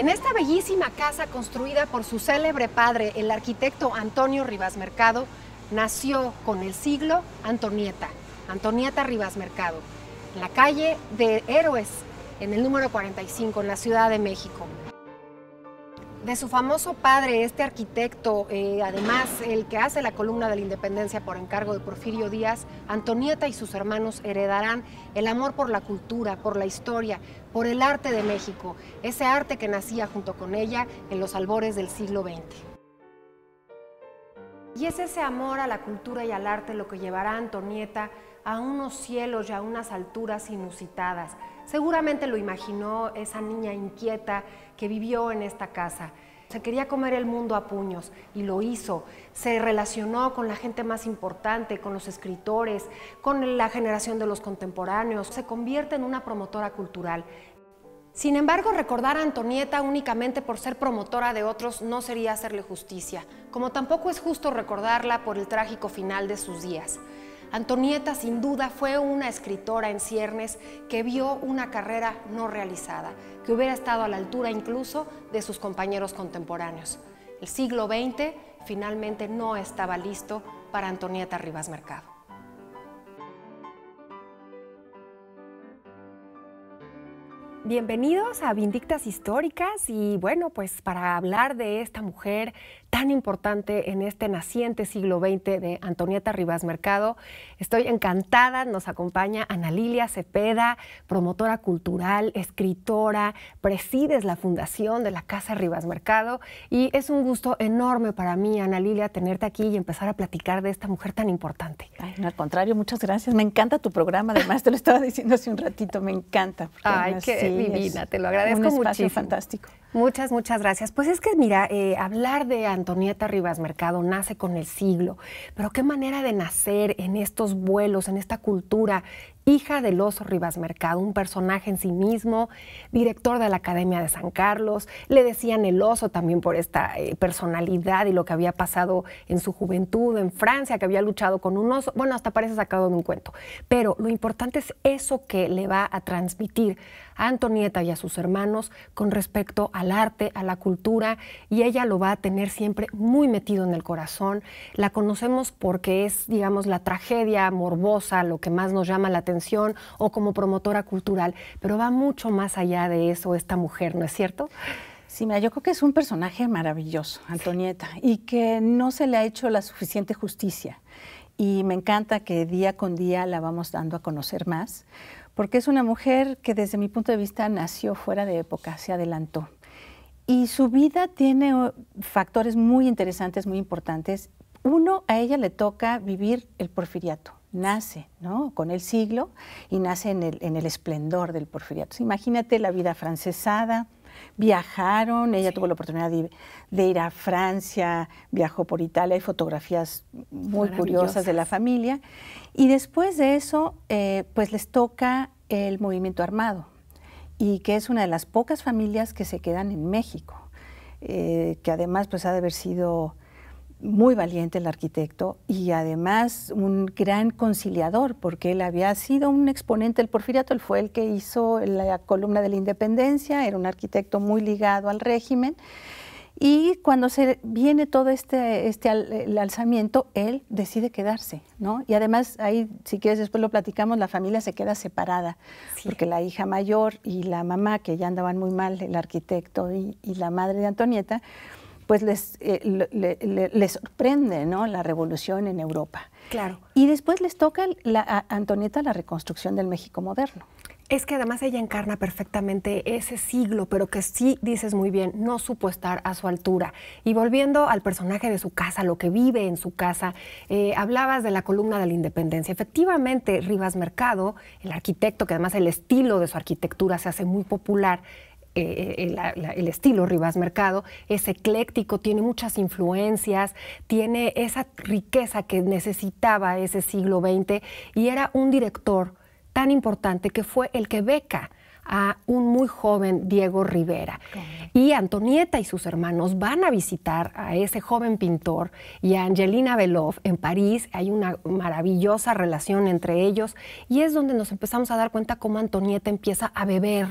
En esta bellísima casa construida por su célebre padre, el arquitecto Antonio Rivas Mercado, nació con el siglo Antonieta, Antonieta Rivas Mercado, en la calle de Héroes, en el número 45, en la Ciudad de México de su famoso padre, este arquitecto, eh, además el que hace la columna de la independencia por encargo de Porfirio Díaz, Antonieta y sus hermanos heredarán el amor por la cultura, por la historia, por el arte de México, ese arte que nacía junto con ella en los albores del siglo XX. Y es ese amor a la cultura y al arte lo que llevará a Antonieta a unos cielos y a unas alturas inusitadas. Seguramente lo imaginó esa niña inquieta que vivió en esta casa. Se quería comer el mundo a puños y lo hizo. Se relacionó con la gente más importante, con los escritores, con la generación de los contemporáneos. Se convierte en una promotora cultural. Sin embargo, recordar a Antonieta únicamente por ser promotora de otros no sería hacerle justicia, como tampoco es justo recordarla por el trágico final de sus días. Antonieta sin duda fue una escritora en ciernes que vio una carrera no realizada, que hubiera estado a la altura incluso de sus compañeros contemporáneos. El siglo XX finalmente no estaba listo para Antonieta Rivas Mercado. Bienvenidos a Vindictas Históricas y bueno, pues para hablar de esta mujer tan importante en este naciente siglo XX de Antonieta Rivas Mercado. Estoy encantada, nos acompaña Ana Lilia Cepeda, promotora cultural, escritora, presides la fundación de la Casa Rivas Mercado y es un gusto enorme para mí, Ana Lilia, tenerte aquí y empezar a platicar de esta mujer tan importante. al contrario, muchas gracias, me encanta tu programa, además te lo estaba diciendo hace un ratito, me encanta. Ay, qué divina, te lo agradezco un espacio fantástico. Muchas, muchas gracias. Pues es que, mira, eh, hablar de Antonieta Rivas Mercado nace con el siglo, pero qué manera de nacer en estos vuelos, en esta cultura hija del oso Rivas Mercado, un personaje en sí mismo, director de la Academia de San Carlos. Le decían el oso también por esta eh, personalidad y lo que había pasado en su juventud en Francia, que había luchado con un oso. Bueno, hasta parece sacado de un cuento. Pero lo importante es eso que le va a transmitir a Antonieta y a sus hermanos con respecto al arte, a la cultura, y ella lo va a tener siempre muy metido en el corazón. La conocemos porque es, digamos, la tragedia morbosa, lo que más nos llama la atención, o como promotora cultural, pero va mucho más allá de eso esta mujer, ¿no es cierto? Sí, mira, yo creo que es un personaje maravilloso, Antonieta, y que no se le ha hecho la suficiente justicia. Y me encanta que día con día la vamos dando a conocer más, porque es una mujer que desde mi punto de vista nació fuera de época, se adelantó. Y su vida tiene uh, factores muy interesantes, muy importantes. Uno, a ella le toca vivir el porfiriato. Nace ¿no? con el siglo y nace en el, esplendor del porfiriato. imagínate la vida francesada, viajaron, ella tuvo la oportunidad de, ir a Francia, viajó por Italia, hay fotografías muy curiosas de la familia. Y después de eso, eh, pues les toca el movimiento armado, y que es una de las pocas familias que se quedan en México, eh, que además pues ha de haber sido muy valiente el arquitecto y además un gran conciliador, porque él había sido un exponente del porfiriato, él fue el que hizo la columna de la independencia, era un arquitecto muy ligado al régimen. Y cuando se viene todo este, este el alzamiento, él decide quedarse, ¿no? Y además, ahí, si quieres, después lo platicamos, la familia se queda separada, porque la hija mayor y la mamá, que ya andaban muy mal, el arquitecto y la madre de Antonieta, pues eh, les, sorprende ¿no? la revolución en Europa. Claro. Y después les toca a Antonieta la reconstrucción del México moderno. Es que además ella encarna perfectamente ese siglo, pero que sí dices muy bien, no supo estar a su altura. Y volviendo al personaje de su casa, lo que vive en su casa, eh, hablabas de la columna de la independencia. Efectivamente, Rivas Mercado, el arquitecto, que además el estilo de su arquitectura se hace muy popular, eh, eh, el, estilo Rivas Mercado es ecléctico, tiene muchas influencias, tiene esa riqueza que necesitaba ese siglo XX y era un director tan importante que fue el que beca a un muy joven Diego Rivera. Y Antonieta y sus hermanos van a visitar a ese joven pintor y a Angelina Beloff en París. Hay una maravillosa relación entre ellos y es donde nos empezamos a dar cuenta cómo Antonieta empieza a beber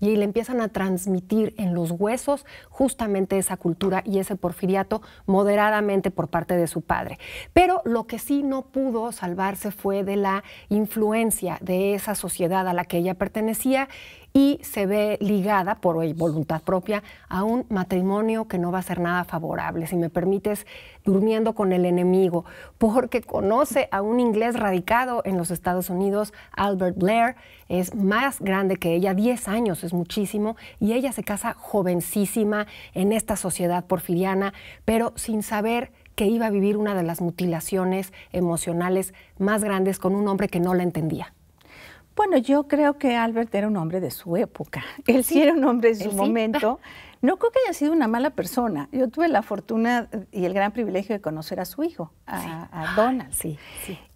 y le empiezan a transmitir en los huesos justamente esa cultura y ese porfiriato moderadamente por parte de su padre. Pero lo que sí no pudo salvarse fue de la influencia de esa sociedad a la que ella pertenecía y se ve ligada por voluntad propia a un matrimonio que no va a ser nada favorable. Si me permites durmiendo con el enemigo, porque conoce a un inglés radicado en los Estados Unidos, Albert Blair, es más grande que ella, 10 años es muchísimo, y ella se casa jovencísima en esta sociedad porfiriana, pero sin saber que iba a vivir una de las mutilaciones emocionales más grandes con un hombre que no la entendía. Bueno, yo creo que Albert era un hombre de su época. Él sí, era un hombre de su momento. No creo que haya sido una mala persona. Yo tuve la fortuna y el gran privilegio de conocer a su hijo, a, Donald. Sí,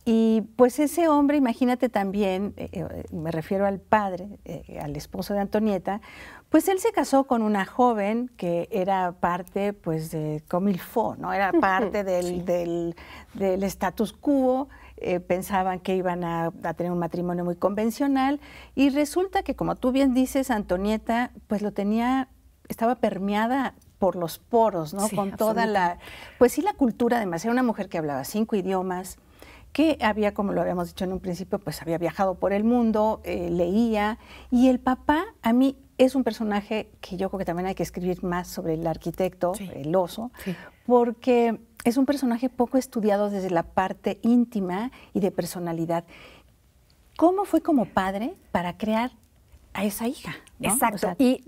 Y pues ese hombre, imagínate también, eh, eh, me refiero al padre, eh, al esposo de Antonieta, pues él se casó con una joven que era parte pues de Comilfo, ¿no? Era parte del, status quo. pensaban que iban a, a, tener un matrimonio muy convencional y resulta que, como tú bien dices, Antonieta, pues lo tenía estaba permeada por los poros, ¿no? Con toda la, pues sí, la cultura además. Era una mujer que hablaba cinco idiomas, que había, como lo habíamos dicho en un principio, pues había viajado por el mundo, eh, leía. Y el papá, a mí, es un personaje que yo creo que también hay que escribir más sobre el arquitecto, el oso, porque es un personaje poco estudiado desde la parte íntima y de personalidad. ¿Cómo fue como padre para crear a esa hija. Exacto. y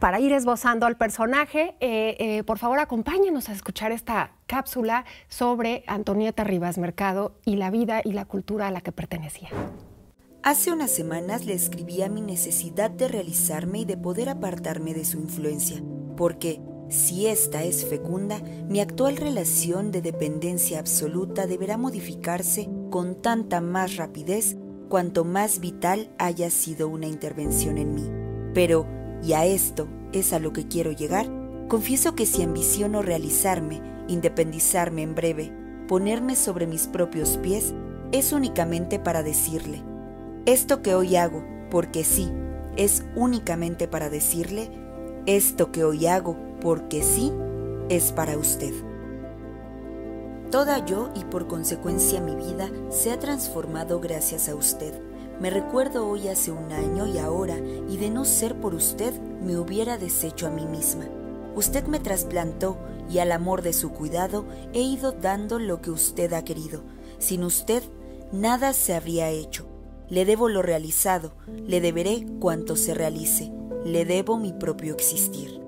para ir esbozando al personaje, eh, eh, por favor acompáñenos a escuchar esta cápsula sobre Antonieta Rivas Mercado y la vida y la cultura a la que pertenecía. Hace unas semanas le escribí a mi necesidad de realizarme y de poder apartarme de su influencia, porque si esta es fecunda, mi actual relación de dependencia absoluta deberá modificarse con tanta más rapidez cuanto más vital haya sido una intervención en mí. Pero, y a esto es a lo que quiero llegar, confieso que si ambiciono realizarme, independizarme en breve, ponerme sobre mis propios pies, es únicamente para decirle, esto que hoy hago, porque sí, es únicamente para decirle, esto que hoy hago, porque sí, es para usted. Toda yo y por consecuencia mi vida se ha transformado gracias a usted. Me recuerdo hoy hace un año y ahora, y de no ser por usted, me hubiera deshecho a mí misma. Usted me trasplantó y al amor de su cuidado he ido dando lo que usted ha querido. Sin usted, nada se habría hecho. Le debo lo realizado, le deberé cuanto se realice, le debo mi propio existir.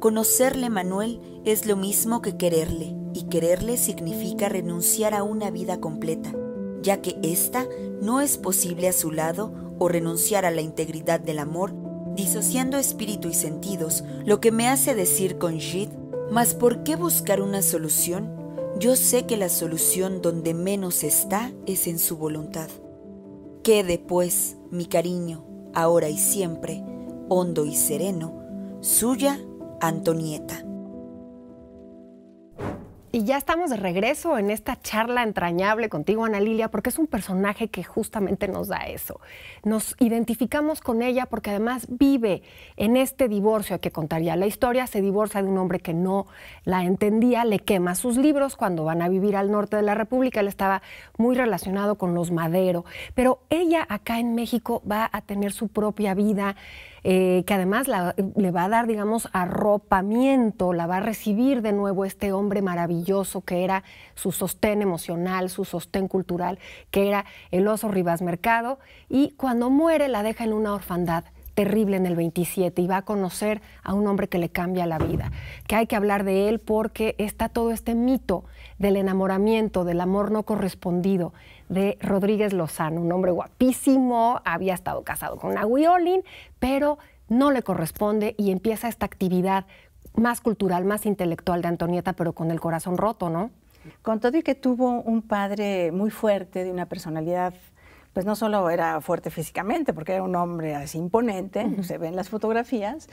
Conocerle, Manuel, es lo mismo que quererle y quererle significa renunciar a una vida completa, ya que ésta no es posible a su lado o renunciar a la integridad del amor, disociando espíritu y sentidos, lo que me hace decir con Jit, ¿mas por qué buscar una solución? Yo sé que la solución donde menos está es en su voluntad. Quede pues, mi cariño, ahora y siempre, hondo y sereno, suya Antonieta. Y ya estamos de regreso en esta charla entrañable contigo, Ana Lilia, porque es un personaje que justamente nos da eso. Nos identificamos con ella porque además vive en este divorcio, que contaría la historia, se divorcia de un hombre que no la entendía, le quema sus libros cuando van a vivir al norte de la República, él estaba muy relacionado con los Madero, pero ella acá en México va a tener su propia vida, eh, que además le va a dar, digamos, arropamiento, la va a recibir de nuevo este hombre maravilloso que era su sostén emocional, su sostén cultural, que era el oso Rivas Mercado, y cuando muere la deja en una orfandad terrible en el 27 y va a conocer a un hombre que le cambia la vida. Que hay que hablar de él porque está todo este mito del enamoramiento, del amor no correspondido, de Rodríguez Lozano, un hombre guapísimo, había estado casado con una pero no le corresponde y empieza esta actividad más cultural, más intelectual de Antonieta, pero con el corazón roto, ¿no? Con todo y que tuvo un padre muy fuerte, de una personalidad pues no solo era fuerte físicamente, porque era un hombre así imponente, se ven las fotografías,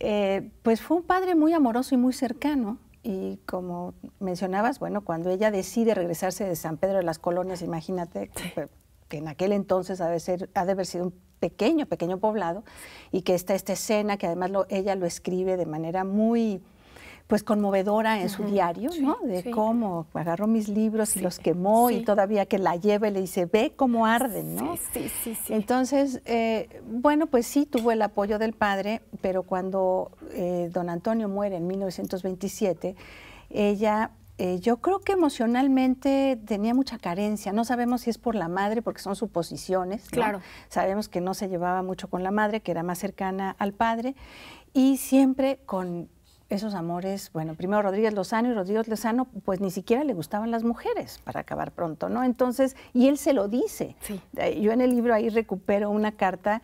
eh, pues fue un padre muy amoroso y muy cercano, y como mencionabas, bueno, cuando ella decide regresarse de San Pedro de las Colonias, imagínate que, en aquel entonces ha de, ser, ha de haber sido un pequeño, pequeño poblado, y que está esta escena que además lo, ella lo escribe de manera muy pues conmovedora en su diario, ¿no? De cómo agarró mis libros y los quemó y todavía que la lleva y le dice, ve cómo arden, ¿no? Sí, sí, sí. Entonces, eh, bueno, pues sí tuvo el apoyo del padre, pero cuando eh, don Antonio muere en 1927, ella eh, yo creo que emocionalmente tenía mucha carencia. No sabemos si es por la madre, porque son suposiciones. Claro. Sabemos que no se llevaba mucho con la madre, que era más cercana al padre, y siempre con esos amores, bueno, primero Rodríguez Lozano y Rodríguez Lozano, pues ni siquiera le gustaban las mujeres, para acabar pronto, ¿no? Entonces, y él se lo dice. Eh, yo en el libro ahí recupero una carta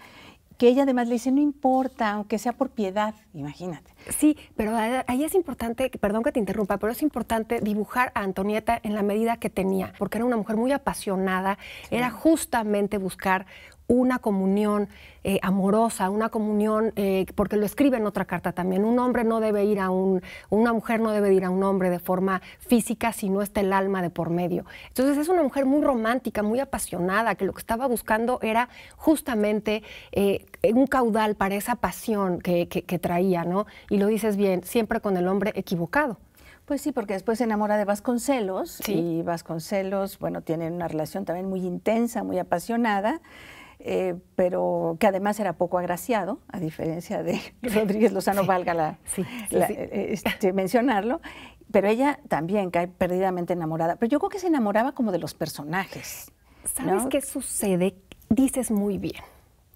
que ella además le dice, no importa, aunque sea por piedad, imagínate. Sí, pero ahí es importante, perdón que te interrumpa, pero es importante dibujar a Antonieta en la medida que tenía, porque era una mujer muy apasionada, era justamente buscar una comunión eh, amorosa, una comunión, eh, porque lo escribe en otra carta también, un hombre no debe ir a un, una mujer no debe ir a un hombre de forma física si no está el alma de por medio. Entonces es una mujer muy romántica, muy apasionada, que lo que estaba buscando era justamente eh, un caudal para esa pasión que, traía, ¿no? Y lo dices bien, siempre con el hombre equivocado. Pues sí, porque después se enamora de Vasconcelos y Vasconcelos, bueno, tienen una relación también muy intensa, muy apasionada. Eh, pero que además era poco agraciado, a diferencia de Rodríguez Lozano, valga eh, este, mencionarlo, pero ella también cae perdidamente enamorada. Pero yo creo que se enamoraba como de los personajes. ¿Sabes qué sucede? Dices muy bien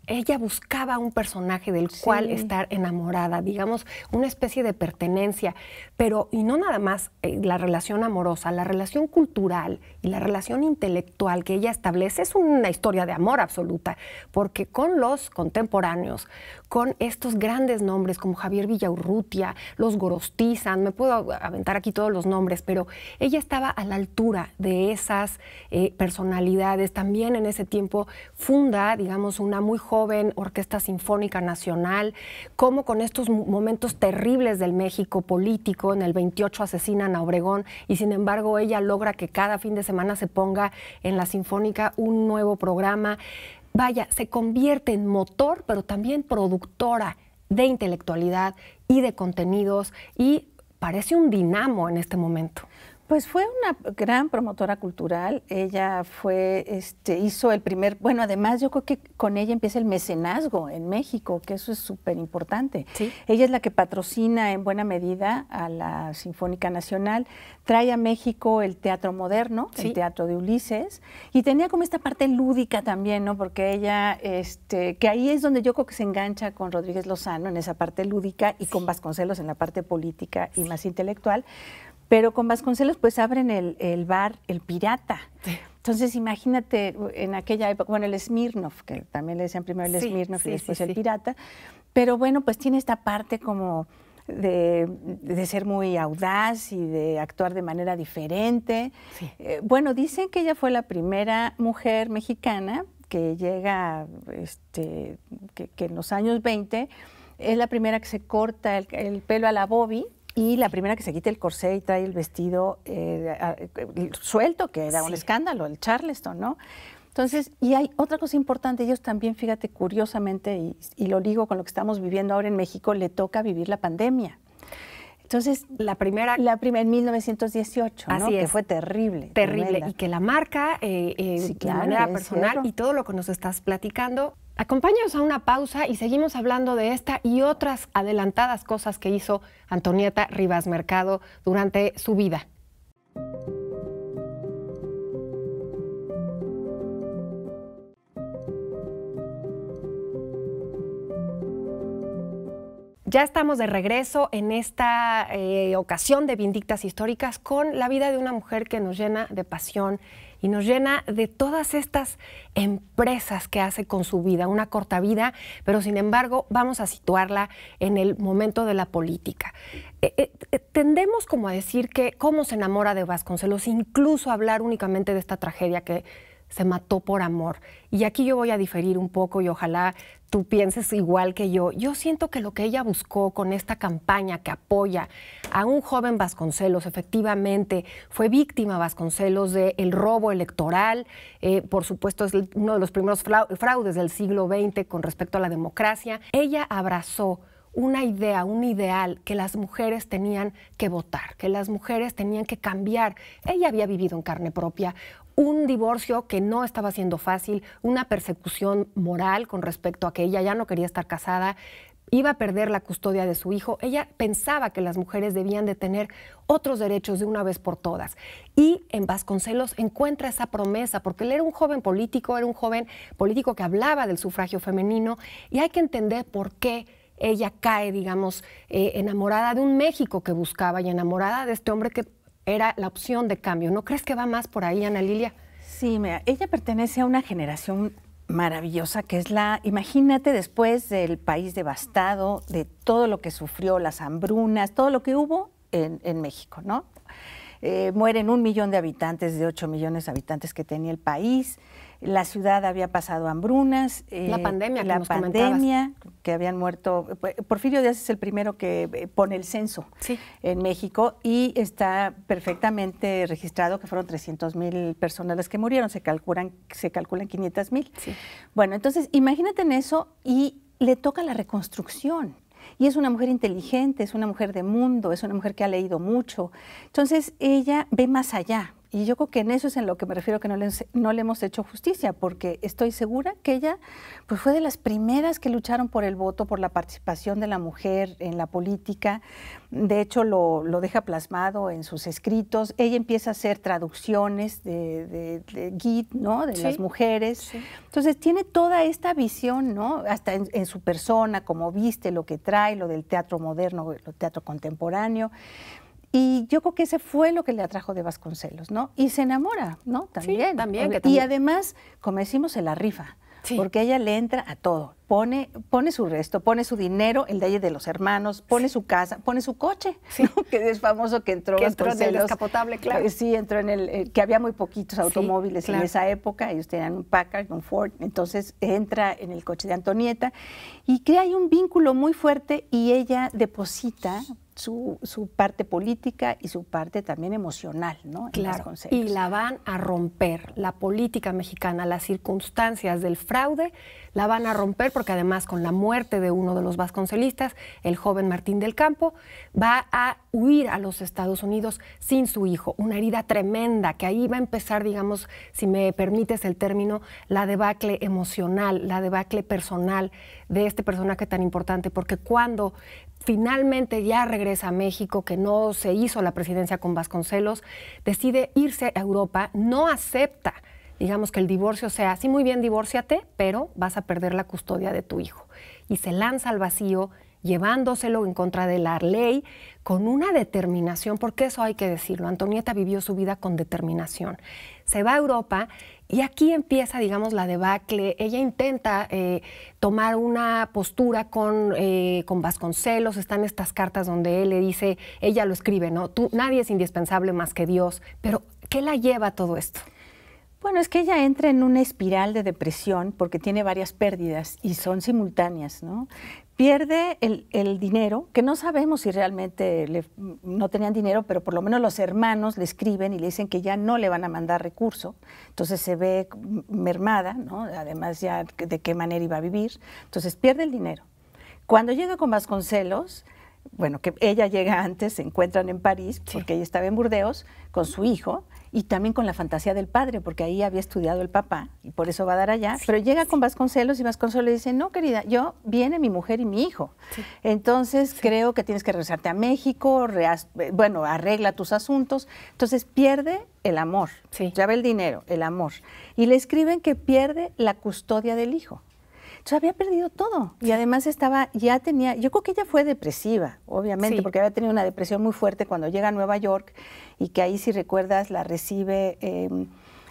ella buscaba un personaje del cual estar enamorada, digamos, una especie de pertenencia, pero y no nada más eh, la relación amorosa, la relación cultural y la relación intelectual que ella establece es una historia de amor absoluta, porque con los contemporáneos, con estos grandes nombres como Javier Villaurrutia, los Gorostizan, me puedo aventar aquí todos los nombres, pero ella estaba a la altura de esas eh, personalidades. También en ese tiempo funda, digamos, una muy joven Orquesta Sinfónica Nacional, como con estos momentos terribles del México político, en el 28 asesinan a Obregón y sin embargo ella logra que cada fin de semana se ponga en la Sinfónica un nuevo programa vaya, se convierte en motor, pero también productora de intelectualidad y de contenidos y parece un dinamo en este momento. Pues fue una gran promotora cultural. Ella fue, este, hizo el primer, bueno, además yo creo que con ella empieza el mecenazgo en México, que eso es súper importante. Ella es la que patrocina en buena medida a la Sinfónica Nacional, trae a México el teatro moderno, el teatro de Ulises, y tenía como esta parte lúdica también, ¿no? Porque ella, este, que ahí es donde yo creo que se engancha con Rodríguez Lozano en esa parte lúdica y con Vasconcelos en la parte política y más intelectual pero con Vasconcelos pues abren el, bar El Pirata. Entonces imagínate en aquella época, bueno, el Smirnoff, que también le decían primero el Smirnoff y después el Pirata, pero bueno, pues tiene esta parte como de, ser muy audaz y de actuar de manera diferente. Eh, bueno, dicen que ella fue la primera mujer mexicana que llega, este, que, en los años 20 es la primera que se corta el pelo a la Bobby y la primera que se quite el corsé y trae el vestido eh, eh, suelto, que era un escándalo, el Charleston, ¿no? Entonces, y hay otra cosa importante, ellos también, fíjate, curiosamente, y, lo digo con lo que estamos viviendo ahora en México, le toca vivir la pandemia. Entonces, la primera... La primera en 1918, así Que fue terrible. Terrible. Y que la marca, eh, eh de manera personal y todo lo que nos estás platicando, Acompáñanos a una pausa y seguimos hablando de esta y otras adelantadas cosas que hizo Antonieta Rivas Mercado durante su vida. Ya estamos de regreso en esta eh, ocasión de Vindictas Históricas con la vida de una mujer que nos llena de pasión y nos llena de todas estas empresas que hace con su vida, una corta vida, pero sin embargo vamos a situarla en el momento de la política. Eh, eh, eh, tendemos como a decir que cómo se enamora de Vasconcelos, incluso hablar únicamente de esta tragedia que se mató por amor. Y aquí yo voy a diferir un poco y ojalá tú pienses igual que yo. Yo siento que lo que ella buscó con esta campaña que apoya a un joven Vasconcelos, efectivamente, fue víctima Vasconcelos del el robo electoral, eh, por supuesto es uno de los primeros fraudes del siglo XX con respecto a la democracia. Ella abrazó una idea, un ideal que las mujeres tenían que votar, que las mujeres tenían que cambiar. Ella había vivido en carne propia un divorcio que no estaba siendo fácil, una persecución moral con respecto a que ella ya no quería estar casada, iba a perder la custodia de su hijo. Ella pensaba que las mujeres debían de tener otros derechos de una vez por todas. Y en Vasconcelos encuentra esa promesa, porque él era un joven político, era un joven político que hablaba del sufragio femenino, y hay que entender por qué ella cae, digamos, eh, enamorada de un México que buscaba y enamorada de este hombre que era la opción de cambio. ¿No crees que va más por ahí, Ana Lilia? Sí, ella pertenece a una generación maravillosa que es la, imagínate después del país devastado, de todo lo que sufrió, las hambrunas, todo lo que hubo en, México, ¿no? Eh, mueren un millón de habitantes de ocho millones de habitantes que tenía el país la ciudad había pasado hambrunas. Eh, la pandemia, que La pandemia, que habían muerto. Eh, Porfirio Díaz es el primero que eh, pone el censo en México y está perfectamente registrado que fueron 300 mil personas las que murieron, se calculan, se calculan 500 mil. Bueno, entonces imagínate en eso y le toca la reconstrucción. Y es una mujer inteligente, es una mujer de mundo, es una mujer que ha leído mucho. Entonces ella ve más allá, y yo creo que en eso es en lo que me refiero que no le, no le hemos hecho justicia, porque estoy segura que ella pues, fue de las primeras que lucharon por el voto, por la participación de la mujer en la política. De hecho, lo, deja plasmado en sus escritos. Ella empieza a hacer traducciones de, de, Git, ¿no? De las mujeres. Entonces, tiene toda esta visión, ¿no? Hasta en, su persona, como viste, lo que trae, lo del teatro moderno, lo teatro contemporáneo. Y yo creo que ese fue lo que le atrajo de Vasconcelos, ¿no? Y se enamora, ¿no? También. también, Y además, como decimos, se la rifa, porque ella le entra a todo pone, pone su resto, pone su dinero, el de de los hermanos, pone su casa, pone su coche, que es famoso que entró, entró en el descapotable, claro. Eh, sí, entró en el, eh, que había muy poquitos automóviles en esa época, ellos tenían un Packard, un Ford, entonces entra en el coche de Antonieta y crea ahí un vínculo muy fuerte y ella deposita su, su, parte política y su parte también emocional, ¿no? Claro. y la van a romper, la política mexicana, las circunstancias del fraude la van a romper porque además con la muerte de uno de los vasconcelistas, el joven Martín del Campo, va a huir a los Estados Unidos sin su hijo. Una herida tremenda que ahí va a empezar, digamos, si me permites el término, la debacle emocional, la debacle personal de este personaje tan importante, porque cuando finalmente ya regresa a México, que no se hizo la presidencia con Vasconcelos, decide irse a Europa, no acepta digamos que el divorcio sea, sí, muy bien, divórciate, pero vas a perder la custodia de tu hijo. Y se lanza al vacío llevándoselo en contra de la ley con una determinación, porque eso hay que decirlo, Antonieta vivió su vida con determinación. Se va a Europa y aquí empieza, digamos, la debacle. Ella intenta eh, tomar una postura eh, con, Vasconcelos, están estas cartas donde él le dice, ella lo escribe, ¿no? Tú, nadie es indispensable más que Dios, pero ¿qué la lleva todo esto? Bueno, es que ella entra en una espiral de depresión porque tiene varias pérdidas y son simultáneas, ¿no? Pierde el, dinero, que no sabemos si realmente no tenían dinero, pero por lo menos los hermanos le escriben y le dicen que ya no le van a mandar recurso, entonces se ve mermada, ¿no? Además ya de qué manera iba a vivir, entonces pierde el dinero. Cuando llega con Vasconcelos, bueno, que ella llega antes, se encuentran en París, porque ella estaba en Burdeos con su hijo, y también con la fantasía del padre, porque ahí había estudiado el papá y por eso va a dar allá. pero llega con Vasconcelos y Vasconcelos le dice, no, querida, yo viene mi mujer y mi hijo. Entonces creo que tienes que regresarte a México, eh, bueno, arregla tus asuntos. Entonces pierde el amor, ya ve el dinero, el amor. Y le escriben que pierde la custodia del hijo. Entonces había perdido todo y además estaba, ya tenía, yo creo que ella fue depresiva, obviamente, porque había tenido una depresión muy fuerte cuando llega a Nueva York y que ahí, si recuerdas, la recibe em,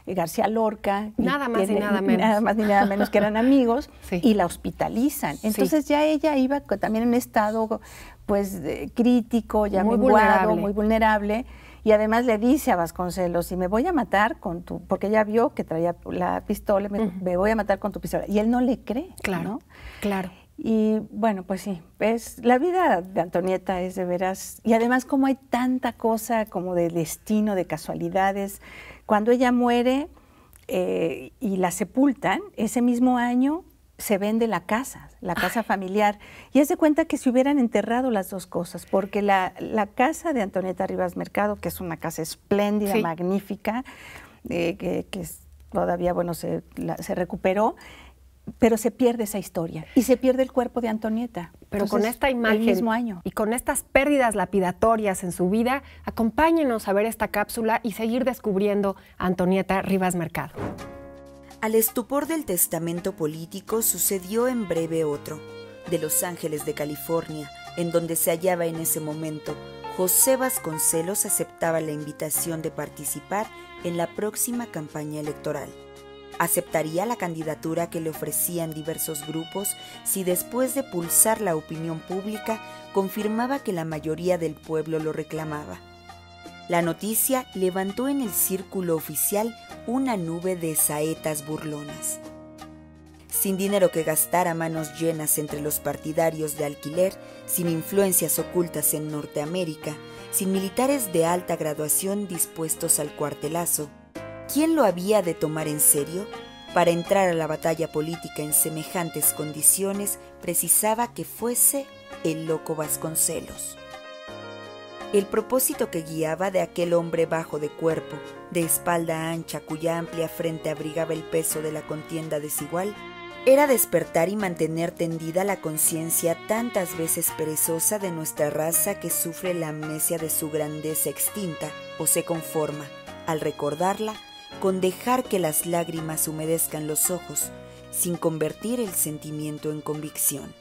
García Lorca. Nada más tiene, nada menos. Nada más ni nada menos que eran amigos y la hospitalizan. Entonces ya ella iba también en estado pues crítico, ya muy muy vulnerable y además le dice a Vasconcelos, si me voy a matar con tu, porque ella vio que traía la pistola, me, voy a matar con tu pistola. Y él no le cree. Claro. Claro. Y bueno, pues sí, es, la vida de Antonieta es de veras, y además como hay tanta cosa como de destino, de casualidades, cuando ella muere eh, y la sepultan, ese mismo año se vende la casa, la casa familiar. Y es de cuenta que se hubieran enterrado las dos cosas, porque la, casa de Antonieta Rivas Mercado, que es una casa espléndida, magnífica, eh, que, todavía, bueno, se, recuperó, pero se pierde esa historia y se pierde el cuerpo de Antonieta. Pero con esta imagen y con estas pérdidas lapidatorias en su vida, acompáñenos a ver esta cápsula y seguir descubriendo a Antonieta Rivas Mercado. Al estupor del testamento político sucedió en breve otro, de Los Ángeles de California, en donde se hallaba en ese momento. José Vasconcelos aceptaba la invitación de participar en la próxima campaña electoral. Aceptaría la candidatura que le ofrecían diversos grupos si después de pulsar la opinión pública confirmaba que la mayoría del pueblo lo reclamaba. La noticia levantó en el círculo oficial una nube de saetas burlonas. Sin dinero que gastar a manos llenas entre los partidarios de alquiler, sin influencias ocultas en Norteamérica, sin militares de alta graduación dispuestos al cuartelazo, ¿quién lo había de tomar en serio? Para entrar a la batalla política en semejantes condiciones precisaba que fuese el loco Vasconcelos el propósito que guiaba de aquel hombre bajo de cuerpo, de espalda ancha cuya amplia frente abrigaba el peso de la contienda desigual, era despertar y mantener tendida la conciencia tantas veces perezosa de nuestra raza que sufre la amnesia de su grandeza extinta o se conforma, al recordarla, con dejar que las lágrimas humedezcan los ojos, sin convertir el sentimiento en convicción.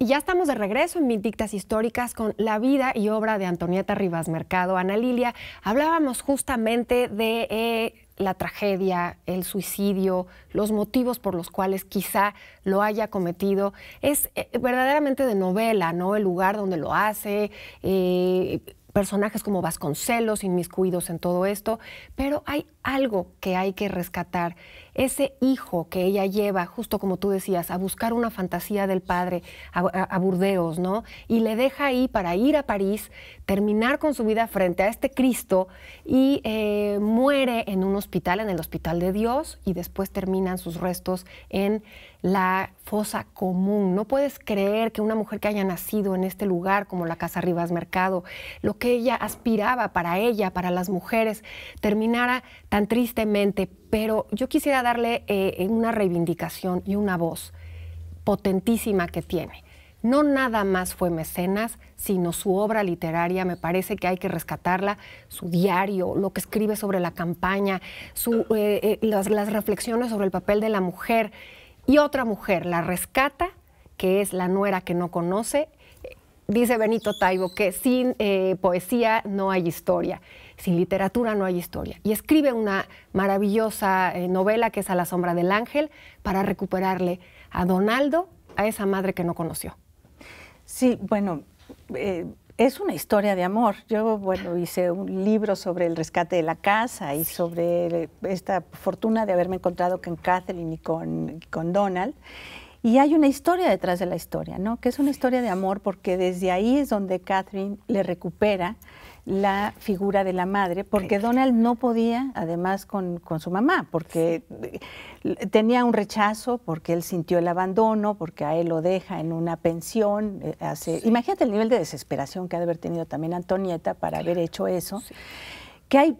Y ya estamos de regreso en Dictas Históricas con la vida y obra de Antonieta Rivas Mercado. Ana Lilia, hablábamos justamente de eh, la tragedia, el suicidio, los motivos por los cuales quizá lo haya cometido. Es eh, verdaderamente de novela, ¿no? El lugar donde lo hace. Eh, personajes como Vasconcelos inmiscuidos en todo esto, pero hay algo que hay que rescatar ese hijo que ella lleva, justo como tú decías, a buscar una fantasía del padre, a, Burdeos, ¿no? Y le deja ahí para ir a París, terminar con su vida frente a este Cristo y eh, muere en un hospital, en el Hospital de Dios, y después terminan sus restos en la fosa común. No puedes creer que una mujer que haya nacido en este lugar como la Casa Rivas Mercado, lo que ella aspiraba para ella, para las mujeres, terminara tan tristemente. Pero yo quisiera darle eh, eh, una reivindicación y una voz potentísima que tiene. No nada más fue mecenas, sino su obra literaria, me parece que hay que rescatarla, su diario, lo que escribe sobre la campaña, eh, las, reflexiones sobre el papel de la mujer. Y otra mujer la rescata, que es la nuera que no conoce, dice Benito Taibo que sin poesía no hay historia sin literatura no hay historia. Y escribe una maravillosa eh, novela que es A la sombra del ángel para recuperarle a Donaldo a esa madre que no conoció. Sí, bueno, eh, es una historia de amor. Yo, bueno, hice un libro sobre el rescate de la casa y sobre esta fortuna de haberme encontrado con Catherine y con, con Donald. Y hay una historia detrás de la historia, ¿no? Que es una historia de amor porque desde ahí es donde Catherine le recupera la figura de la madre, porque Donald no podía, además, con, su mamá, porque tenía un rechazo, porque él sintió el abandono, porque a él lo deja en una pensión. Eh, hace, Imagínate el nivel de desesperación que ha de haber tenido también Antonieta para haber hecho eso. Que hay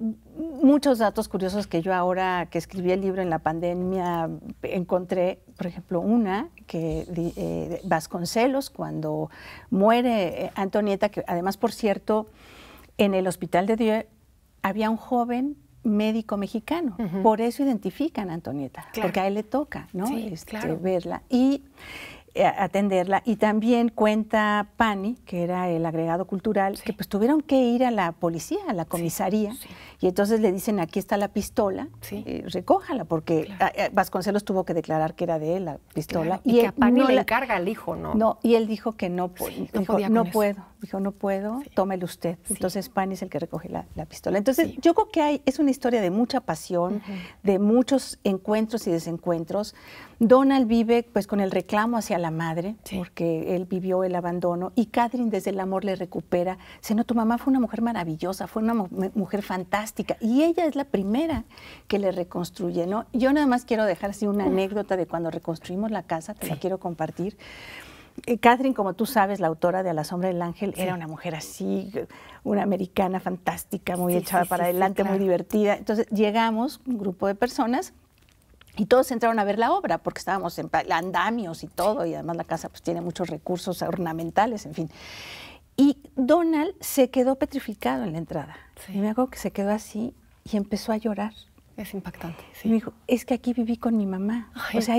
muchos datos curiosos que yo ahora que escribí el libro en la pandemia encontré, por ejemplo, una que eh, Vasconcelos, cuando muere eh, Antonieta, que además, por cierto, en el hospital de Dieu había un joven médico mexicano, por eso identifican a Antonieta, porque a él le toca ¿no? Este, verla y eh, atenderla. Y también cuenta Pani, que era el agregado cultural, que pues tuvieron que ir a la policía, a la comisaría, y entonces le dicen, aquí está la pistola, eh, recójala, porque ah, eh, Vasconcelos tuvo que declarar que era de él la pistola. Y, que a Pani le encarga al hijo, ¿no? No, y él dijo que no, no puedo dijo, no puedo, tómele usted. Entonces Pan es el que recoge la, pistola. Entonces yo creo que hay, es una historia de mucha pasión, de muchos encuentros y desencuentros. Donald vive pues con el reclamo hacia la madre, porque él vivió el abandono, y Catherine desde el amor le recupera, no, tu mamá fue una mujer maravillosa, fue una mujer fantástica, y ella es la primera que le reconstruye, ¿no? Yo nada más quiero dejar así una anécdota de cuando reconstruimos la casa, te la quiero compartir. Eh, Catherine, como tú sabes, la autora de A la sombra del ángel, era una mujer así, una americana fantástica, muy echada para adelante, muy divertida. Entonces llegamos, un grupo de personas, y todos entraron a ver la obra, porque estábamos en andamios y todo, y además la casa pues, tiene muchos recursos ornamentales, en fin. Y Donald se quedó petrificado en la entrada. me acuerdo que se quedó así y empezó a llorar. Es impactante. Me dijo, es que aquí viví con mi mamá. o sea,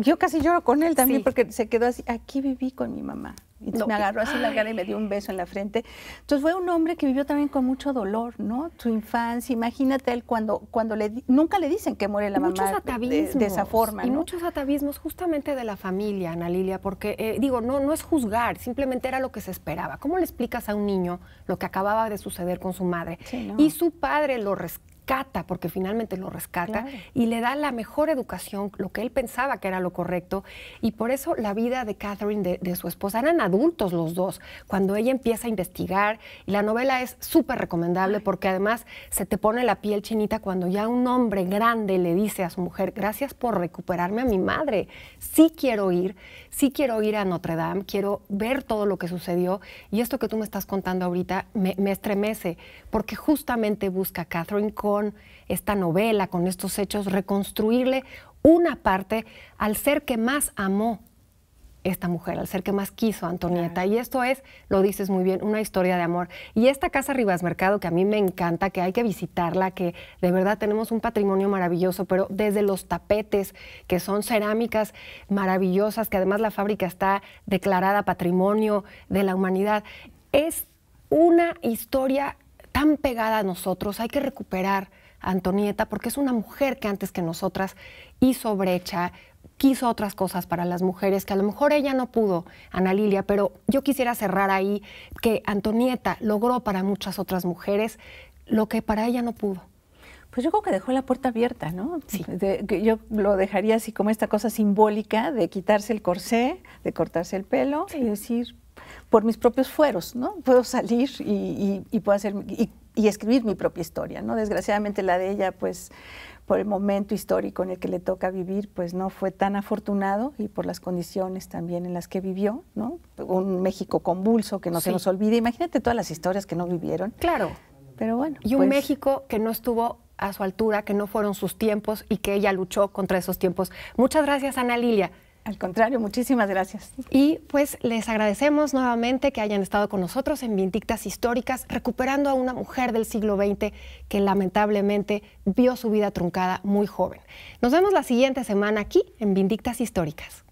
yo casi lloro con él también porque se quedó así, aquí viví con mi mamá. Y me agarró así la cara y me dio un beso en la frente. Entonces fue un hombre que vivió también con mucho dolor, ¿no? Su infancia, imagínate él cuando, cuando le, nunca le dicen que muere la mamá atavismos, de, esa forma. Y muchos atavismos justamente de la familia, Ana Lilia, porque eh, digo, no, no es juzgar, simplemente era lo que se esperaba. ¿Cómo le explicas a un niño lo que acababa de suceder con su madre? Y su padre lo rescata porque finalmente lo rescata, y le da la mejor educación, lo que él pensaba que era lo correcto. Y por eso la vida de Catherine, de, su esposa, eran adultos los dos, cuando ella empieza a investigar. Y la novela es súper recomendable porque además se te pone la piel chinita cuando ya un hombre grande le dice a su mujer, gracias por recuperarme a mi madre, sí quiero ir, sí quiero ir a Notre Dame, quiero ver todo lo que sucedió. Y esto que tú me estás contando ahorita me, estremece, porque justamente busca a Catherine con esta novela, con estos hechos, reconstruirle una parte al ser que más amó esta mujer, al ser que más quiso Antonieta. Y esto es, lo dices muy bien, una historia de amor. Y esta casa Rivas Mercado, que a mí me encanta, que hay que visitarla, que de verdad tenemos un patrimonio maravilloso, pero desde los tapetes, que son cerámicas maravillosas, que además la fábrica está declarada patrimonio de la humanidad, es una historia tan pegada a nosotros, hay que recuperar a Antonieta porque es una mujer que antes que nosotras hizo brecha, quiso otras cosas para las mujeres que a lo mejor ella no pudo, Ana Lilia, pero yo quisiera cerrar ahí que Antonieta logró para muchas otras mujeres lo que para ella no pudo. Pues yo creo que dejó la puerta abierta, ¿no? Sí. yo lo dejaría así como esta cosa simbólica de quitarse el corsé, de cortarse el pelo y decir, por mis propios fueros, ¿no? Puedo salir y, puedo hacer y, escribir mi propia historia, ¿no? Desgraciadamente la de ella, pues, por el momento histórico en el que le toca vivir, pues no fue tan afortunado y por las condiciones también en las que vivió, ¿no? Un México convulso que no se nos olvide. Imagínate todas las historias que no vivieron. Claro. Pero bueno. Y un pues México que no estuvo a su altura, que no fueron sus tiempos y que ella luchó contra esos tiempos. Muchas gracias, Ana Lilia. Al contrario, muchísimas gracias. Y pues les agradecemos nuevamente que hayan estado con nosotros en Vindictas Históricas, recuperando a una mujer del siglo XX que lamentablemente vio su vida truncada muy joven. Nos vemos la siguiente semana aquí en Vindictas Históricas.